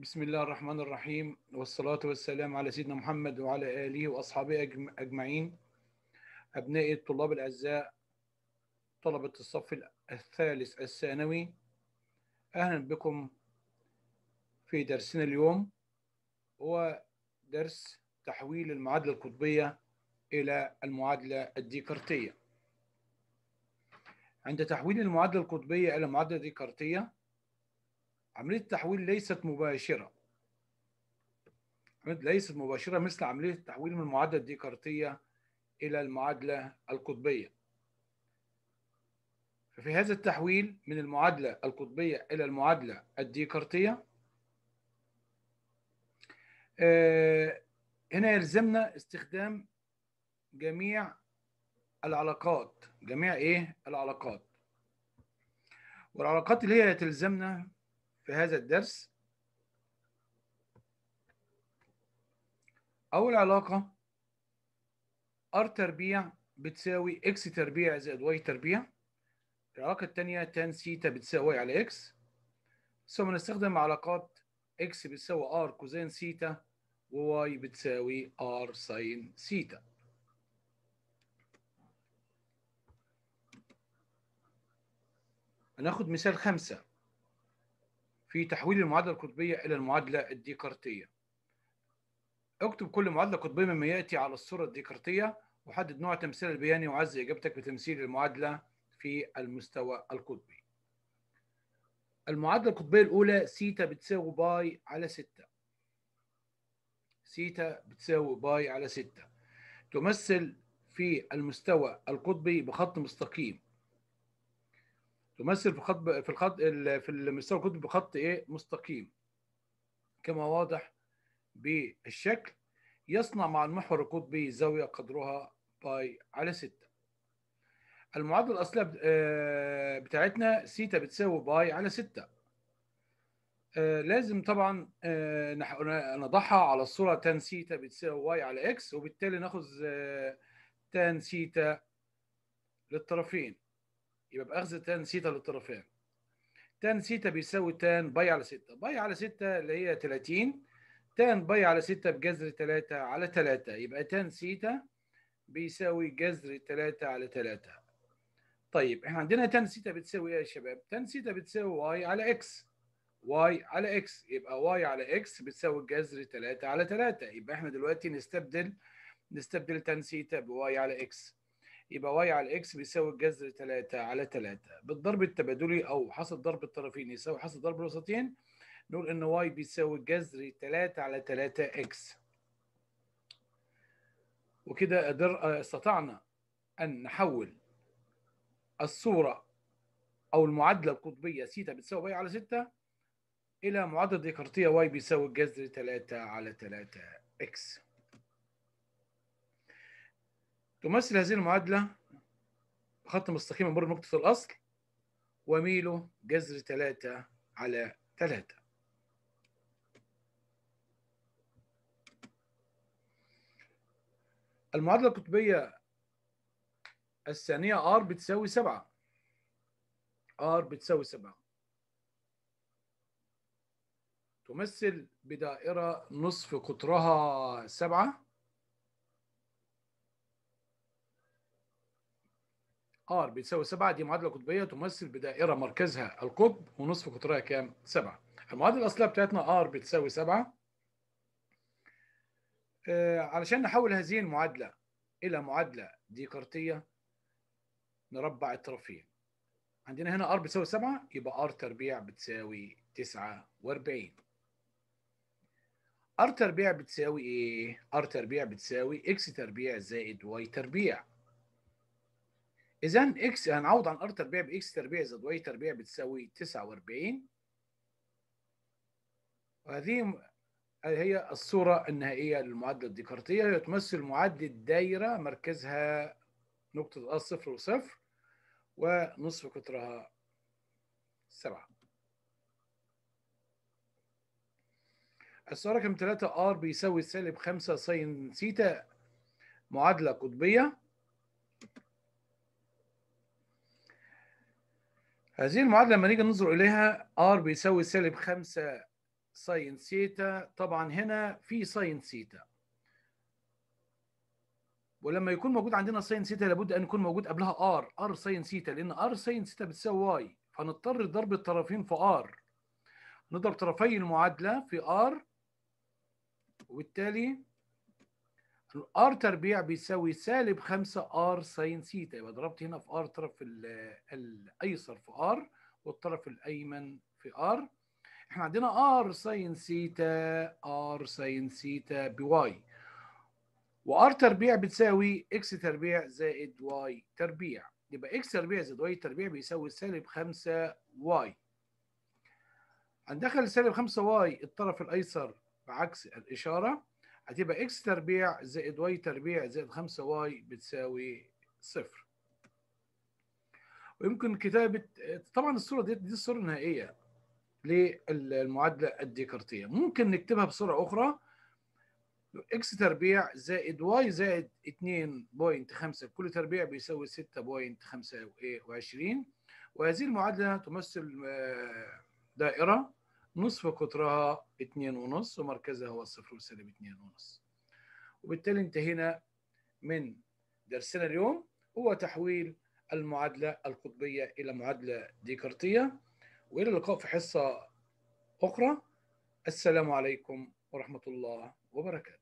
بسم الله الرحمن الرحيم والصلاة والسلام على سيدنا محمد وعلى آله وأصحابه أجمعين أبنائي الطلاب الأعزاء طلبة الصف الثالث الثانوي أهلا بكم في درسنا اليوم هو درس تحويل المعادلة القطبية إلى المعادلة الديكارتية عند تحويل المعادلة القطبية إلى معادلة ديكارتية عملية التحويل ليست مباشرة ليست مباشرة مثل عملية التحويل من المعادلة الديكارتية إلى المعادلة القطبية ففي هذا التحويل من المعادلة القطبية إلى المعادلة الديكارتية آه، هنا يلزمنا استخدام جميع العلاقات جميع إيه العلاقات والعلاقات اللي هي تلزمنا في هذا الدرس أول علاقة R تربيع بتساوي X تربيع زائد Y تربيع العلاقة الثانية tan سيتا بتساوي على X ثم نستخدم علاقات X بتساوي R كوزين سيتا Y بتساوي R ساين سيتا هناخد مثال خمسة في تحويل المعادله القطبيه الى المعادله الديكارتيه اكتب كل معادله قطبيه مما ياتي على الصوره الديكارتيه وحدد نوع تمثيل البياني وعز اجابتك بتمثيل المعادله في المستوى القطبي المعادله القطبيه الاولى سيتا بتساوي باي على 6 سيتا بتساوي باي على 6 تمثل في المستوى القطبي بخط مستقيم تمثل في خط في الخط في المستوى القطبي بخط ايه مستقيم كما واضح بالشكل يصنع مع المحور القطبي زاويه قدرها باي على 6 المعادله الاصليه آه، بتاعتنا سيتا بتساوي باي على 6 آه، لازم طبعا آه، نضعها على الصوره تان سيتا بتساوي واي على اكس وبالتالي ناخذ تان سيتا للطرفين يبقى بأخذ تان سيتا للطرفين تان سيتا بيساوي تان باي على 6 باي على 6 اللي هي 30 تان باي على 6 بجذر 3 على 3 يبقى تان سيتا بيساوي جذر 3 على 3 طيب احنا عندنا تان سيتا بتساوي ايه يا شباب تان سيتا بتساوي واي على اكس واي على اكس يبقى واي على اكس بتساوي جذر 3 على 3 يبقى احنا دلوقتي نستبدل نستبدل تان سيتا بواي على اكس يبقى واي على اكس بيساوي الجذر 3 على 3 بالضرب التبادلي او حصل ضرب الطرفين يساوي حصل ضرب الوسطين نقول ان واي بيساوي الجذر 3 على 3 اكس وكده قدر استطعنا ان نحول الصوره او المعادله القطبيه سيتا بتساوي واي على 6 الى معادله ديكارتيه واي بيساوي الجذر 3 على 3 اكس تمثل هذه المعادلة خط مستقيم يمر نقطه الأصل وميله جذر 3 على 3 المعادلة القطبية الثانية R بتساوي 7 R بتساوي 7 تمثل بدائرة نصف قطرها 7 ار بيساوي 7 دي معادله قطبيه تمثل بدائره مركزها القطب ونصف قطرها كام؟ 7 المعادله الاصليه بتاعتنا ار بتساوي 7 آه علشان نحول هذه المعادله الى معادله ديكارتيه نربع الطرفين عندنا هنا ار بتساوي 7 يبقى ار تربيع بتساوي 49 ار تربيع بتساوي ايه؟ ار تربيع بتساوي اكس تربيع زائد واي تربيع اذا اكس هنعوض عن ار تربيع باكس تربيع زائد واي تربيع بتساوي 49 وهذه هي الصورة النهائية للمعادلة الديكارتية هي تمثل معادلة دايرة مركزها نقطة أ آه صفر وصفر ونصف قطرها سبعة. السؤال رقم ثلاثة ار بيساوي سالب خمسة سين ثيتا معادلة قطبية هذه المعادلة لما نيجي ننظر إليها R بيساوي سالب 5 ساين سيتا طبعا هنا في ساين سيتا ولما يكون موجود عندنا ساين سيتا لابد ان يكون موجود قبلها ار ار ساين سيتا لان ار ساين سيتا بتساوي واي فنضطر لضرب الطرفين في ار نضرب طرفي المعادله في ار وبالتالي الار تربيع بيساوي سالب 5 ار ساين ثيتا يبقى ضربت هنا في ار طرف الايسر في ار والطرف الايمن في ار احنا عندنا ار ساين ثيتا ار ساين ثيتا بواي وار تربيع بتساوي اكس تربيع زائد واي تربيع يبقى اكس تربيع زائد واي تربيع بيساوي سالب 5 واي هندخل سالب 5 واي الطرف الايسر بعكس الاشاره هتبقى اكس تربيع زائد واي تربيع زائد 5 واي بتساوي صفر ويمكن كتابه طبعا الصوره دي دي الصوره النهائيه للمعادله الديكارتيه ممكن نكتبها بصوره اخرى اكس تربيع زائد واي زائد 2.5 كل تربيع بيساوي 6.25 وهذه المعادله تمثل آه، دائره نصف قطرها 2.5 ومركزها هو الصفر والسالب 2.5 وبالتالي انتهينا من درسنا اليوم هو تحويل المعادلة القطبية إلى معادلة ديكارتية وإلى اللقاء في حصة أخرى السلام عليكم ورحمة الله وبركاته